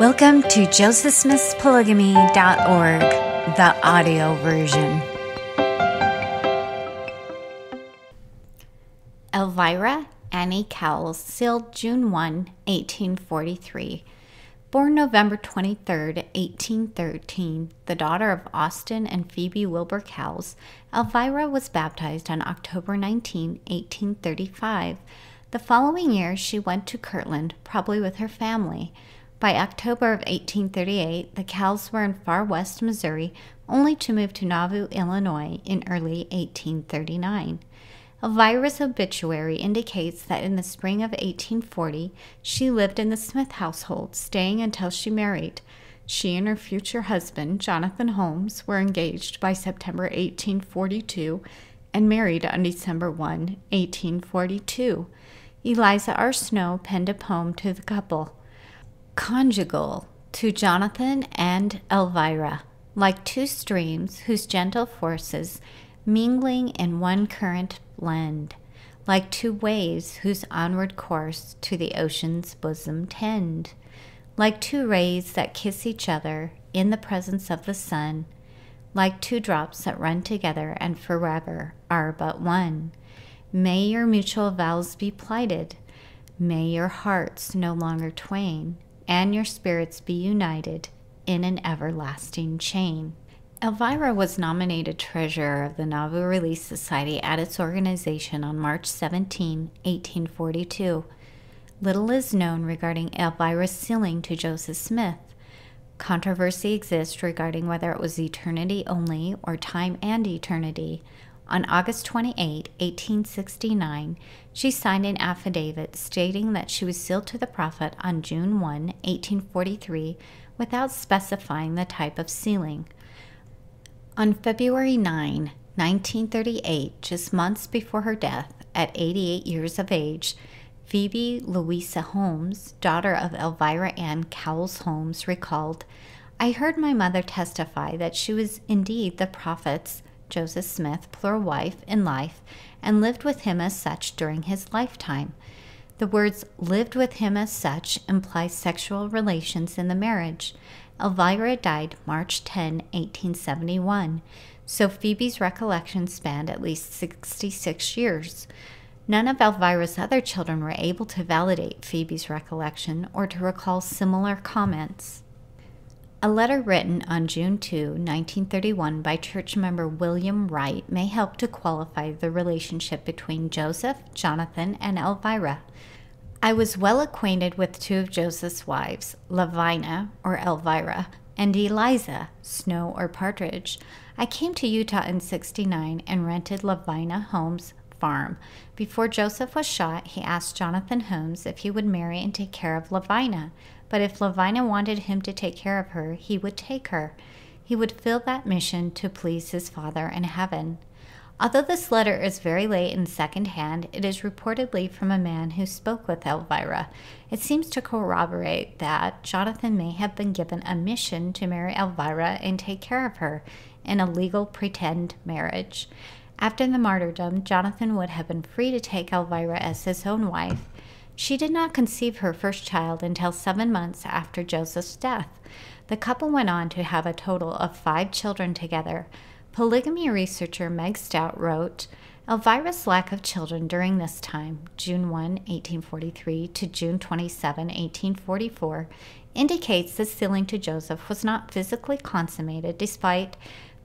Welcome to josephsmithspolygamy.org, the audio version. Elvira Annie Cowles, sealed June 1, 1843. Born November 23, 1813, the daughter of Austin and Phoebe Wilbur Cowles, Elvira was baptized on October 19, 1835. The following year, she went to Kirtland, probably with her family. By October of 1838, the cows were in far west Missouri, only to move to Nauvoo, Illinois in early 1839. Elvira's obituary indicates that in the spring of 1840, she lived in the Smith household, staying until she married. She and her future husband, Jonathan Holmes, were engaged by September 1842 and married on December 1, 1842. Eliza R. Snow penned a poem to the couple conjugal to Jonathan and Elvira, like two streams whose gentle forces mingling in one current blend, like two waves whose onward course to the ocean's bosom tend, like two rays that kiss each other in the presence of the sun, like two drops that run together and forever are but one. May your mutual vows be plighted, may your hearts no longer twain and your spirits be united in an everlasting chain. Elvira was nominated treasurer of the Nauvoo Relief Society at its organization on March 17, 1842. Little is known regarding Elvira's sealing to Joseph Smith. Controversy exists regarding whether it was eternity only or time and eternity, on August 28, 1869, she signed an affidavit stating that she was sealed to the Prophet on June 1, 1843, without specifying the type of sealing. On February 9, 1938, just months before her death, at 88 years of age, Phoebe Louisa Holmes, daughter of Elvira Ann Cowles Holmes, recalled I heard my mother testify that she was indeed the prophet's Joseph Smith, plural wife, in life, and lived with him as such during his lifetime. The words lived with him as such imply sexual relations in the marriage. Elvira died March 10, 1871, so Phoebe's recollection spanned at least 66 years. None of Elvira's other children were able to validate Phoebe's recollection or to recall similar comments. A letter written on June 2, 1931, by church member William Wright may help to qualify the relationship between Joseph, Jonathan, and Elvira. I was well acquainted with two of Joseph's wives, Levina, or Elvira, and Eliza, Snow or Partridge. I came to Utah in 69 and rented Levina Holmes' farm. Before Joseph was shot, he asked Jonathan Holmes if he would marry and take care of Levina but if Lavina wanted him to take care of her, he would take her. He would fill that mission to please his Father in heaven. Although this letter is very late and secondhand, it is reportedly from a man who spoke with Elvira. It seems to corroborate that Jonathan may have been given a mission to marry Elvira and take care of her in a legal pretend marriage. After the martyrdom, Jonathan would have been free to take Elvira as his own wife, she did not conceive her first child until seven months after Joseph's death. The couple went on to have a total of five children together. Polygamy researcher Meg Stout wrote Elvira's lack of children during this time, June 1, 1843 to June 27, 1844, indicates the sealing to Joseph was not physically consummated despite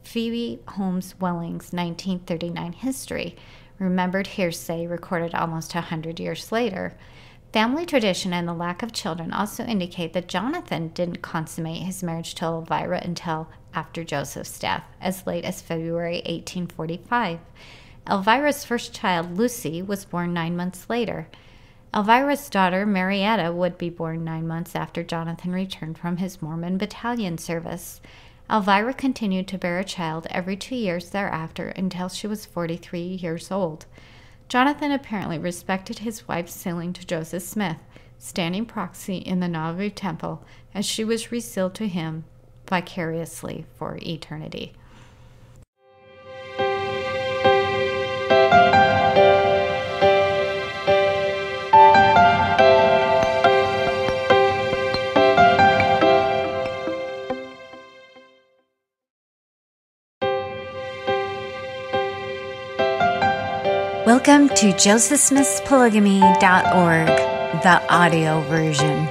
Phoebe Holmes Welling's 1939 history, remembered hearsay recorded almost a 100 years later. Family tradition and the lack of children also indicate that Jonathan didn't consummate his marriage to Elvira until after Joseph's death, as late as February 1845. Elvira's first child, Lucy, was born nine months later. Elvira's daughter, Marietta, would be born nine months after Jonathan returned from his Mormon battalion service. Elvira continued to bear a child every two years thereafter until she was 43 years old. Jonathan apparently respected his wife's sailing to Joseph Smith, standing proxy in the Nauvoo temple, as she was resealed to him vicariously for eternity. to josephsmithspolygamy.org, the audio version.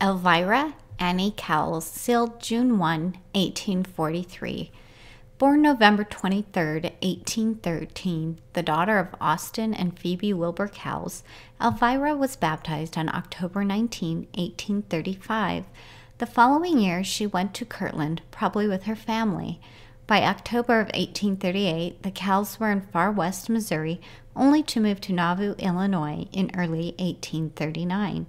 Elvira Annie Cowles, sealed June 1, 1843. Born November 23, 1813, the daughter of Austin and Phoebe Wilbur Cowles, Elvira was baptized on October 19, 1835. The following year, she went to Kirtland, probably with her family. By October of 1838, the cows were in far west Missouri, only to move to Nauvoo, Illinois in early 1839.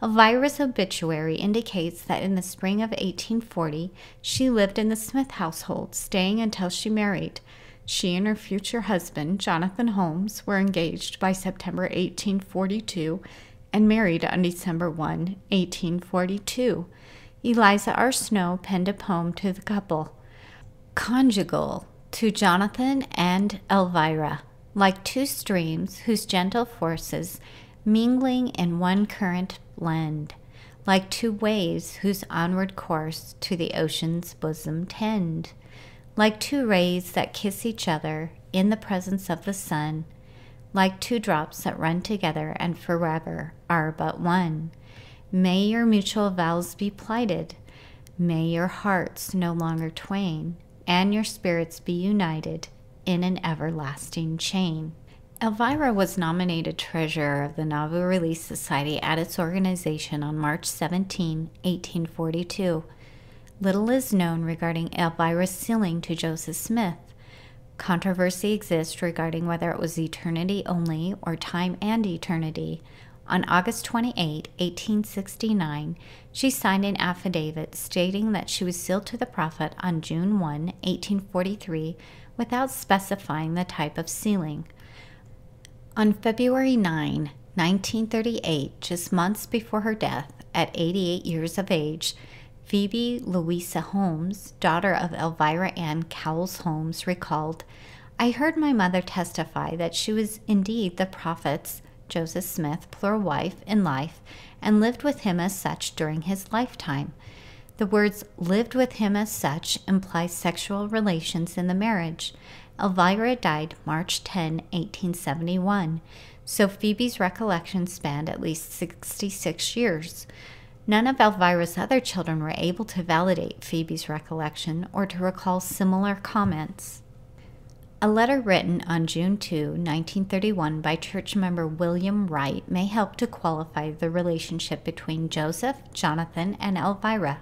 A virus obituary indicates that in the spring of 1840, she lived in the Smith household, staying until she married. She and her future husband, Jonathan Holmes, were engaged by September 1842 and married on December 1, 1842. Eliza R. Snow penned a poem to the couple conjugal to Jonathan and Elvira, like two streams whose gentle forces mingling in one current blend, like two waves whose onward course to the ocean's bosom tend, like two rays that kiss each other in the presence of the sun, like two drops that run together and forever are but one. May your mutual vows be plighted, may your hearts no longer twain and your spirits be united in an everlasting chain. Elvira was nominated treasurer of the Nauvoo Relief Society at its organization on March 17, 1842. Little is known regarding Elvira's sealing to Joseph Smith. Controversy exists regarding whether it was eternity only or time and eternity, on August 28, 1869, she signed an affidavit stating that she was sealed to the Prophet on June 1, 1843, without specifying the type of sealing. On February 9, 1938, just months before her death, at 88 years of age, Phoebe Louisa Holmes, daughter of Elvira Ann Cowles Holmes, recalled I heard my mother testify that she was indeed the prophet's Joseph Smith, plural wife, in life, and lived with him as such during his lifetime. The words lived with him as such imply sexual relations in the marriage. Elvira died March 10, 1871, so Phoebe's recollection spanned at least 66 years. None of Elvira's other children were able to validate Phoebe's recollection or to recall similar comments. A letter written on June 2, 1931, by church member William Wright may help to qualify the relationship between Joseph, Jonathan, and Elvira.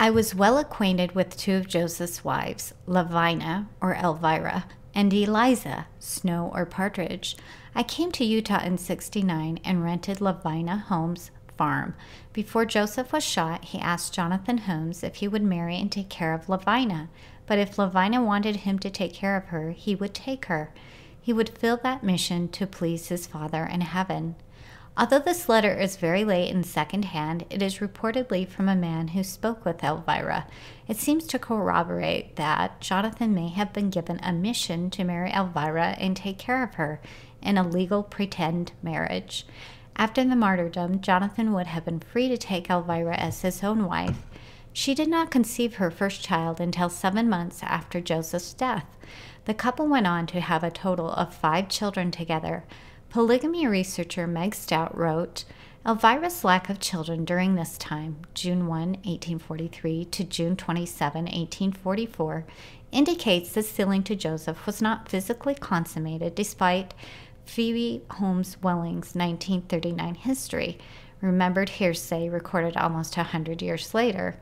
I was well acquainted with two of Joseph's wives, Lavina, or Elvira, and Eliza, Snow or Partridge. I came to Utah in 69 and rented Lavina Homes farm. Before Joseph was shot, he asked Jonathan Holmes if he would marry and take care of Levina, but if Levina wanted him to take care of her, he would take her. He would fill that mission to please his Father in heaven. Although this letter is very late and secondhand, it is reportedly from a man who spoke with Elvira. It seems to corroborate that Jonathan may have been given a mission to marry Elvira and take care of her in a legal pretend marriage. After the martyrdom, Jonathan would have been free to take Elvira as his own wife. She did not conceive her first child until seven months after Joseph's death. The couple went on to have a total of five children together. Polygamy researcher Meg Stout wrote, Elvira's lack of children during this time, June 1, 1843 to June 27, 1844, indicates the sealing to Joseph was not physically consummated despite Phoebe Holmes Welling's 1939 history, remembered hearsay recorded almost a 100 years later.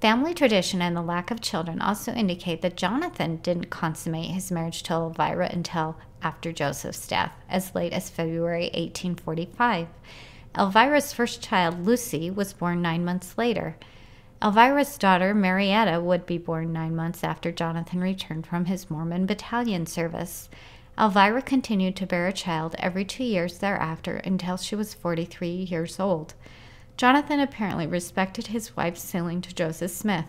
Family tradition and the lack of children also indicate that Jonathan didn't consummate his marriage to Elvira until after Joseph's death, as late as February 1845. Elvira's first child, Lucy, was born nine months later. Elvira's daughter, Marietta, would be born nine months after Jonathan returned from his Mormon battalion service. Elvira continued to bear a child every two years thereafter until she was 43 years old. Jonathan apparently respected his wife's ceiling to Joseph Smith,